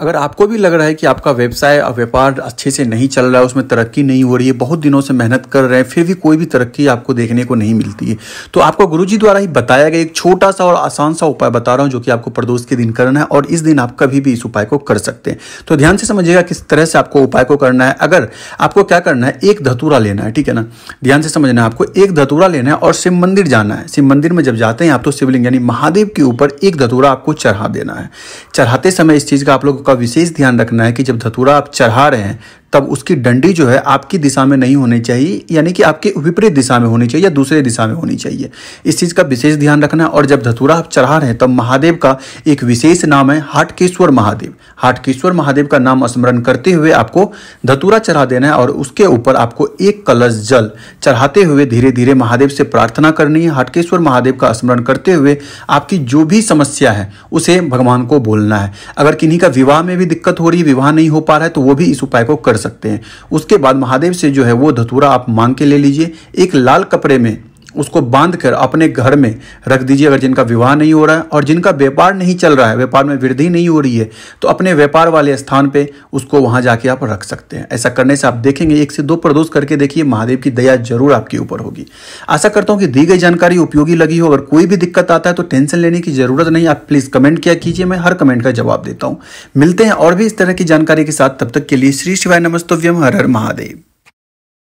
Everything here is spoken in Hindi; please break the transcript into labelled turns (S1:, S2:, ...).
S1: अगर आपको भी लग रहा है कि आपका व्यवसाय और व्यापार अच्छे से नहीं चल रहा है उसमें तरक्की नहीं हो रही है बहुत दिनों से मेहनत कर रहे हैं फिर भी कोई भी तरक्की आपको देखने को नहीं मिलती है तो आपको गुरुजी द्वारा ही बताया गया एक छोटा सा और आसान सा उपाय बता रहा हूँ जो कि आपको प्रदोष के दिन करना है और इस दिन आप कभी भी इस उपाय को कर सकते हैं तो ध्यान से समझिएगा किस तरह से आपको उपाय को करना है अगर आपको क्या करना है एक धतूरा लेना है ठीक है ना ध्यान से समझना है आपको एक धतूरा लेना है और शिव मंदिर जाना है शिव मंदिर में जब जाते हैं आप तो शिवलिंग यानी महादेव के ऊपर एक धतूरा आपको चढ़ा देना है चढ़ाते समय इस चीज़ का आप लोग का विशेष ध्यान रखना है कि जब धतूरा आप चढ़ा रहे हैं तब उसकी डंडी जो है आपकी दिशा में नहीं होनी चाहिए यानी कि आपके विपरीत दिशा में होनी चाहिए या दूसरे दिशा में होनी चाहिए इस चीज़ का विशेष ध्यान रखना और जब धतूरा आप चढ़ा रहे हैं तब महादेव का एक विशेष नाम है हाटकेश्वर महादेव हाटकेश्वर महादेव का नाम स्मरण करते हुए आपको धतूरा चढ़ा देना है और उसके ऊपर आपको एक कलश जल चढ़ाते हुए धीरे धीरे महादेव से प्रार्थना करनी है हाटकेश्वर महादेव का स्मरण करते हुए आपकी जो भी समस्या है उसे भगवान को बोलना है अगर किन्हीं का विवाह में भी दिक्कत हो रही है विवाह नहीं हो पा रहा है तो वो भी इस उपाय को कर सकते हैं उसके बाद महादेव से जो है वो धतूरा आप मांग के ले लीजिए एक लाल कपड़े में उसको बांध कर अपने घर में रख दीजिए अगर जिनका विवाह नहीं हो रहा है और जिनका व्यापार नहीं चल रहा है व्यापार में वृद्धि नहीं हो रही है तो अपने व्यापार वाले स्थान पर उसको वहाँ जाके आप रख सकते हैं ऐसा करने से आप देखेंगे एक से दो प्रदोष करके देखिए महादेव की दया जरूर आपके ऊपर होगी आशा करता हूँ कि दी गई जानकारी उपयोगी लगी हो अगर कोई भी दिक्कत आता है तो टेंशन लेने की जरूरत नहीं आप प्लीज़ कमेंट किया कीजिए मैं हर कमेंट का जवाब देता हूँ मिलते हैं और भी इस तरह की जानकारी के साथ तब तक के लिए श्री शिवाय नमस्तव्यम हर हर महादेव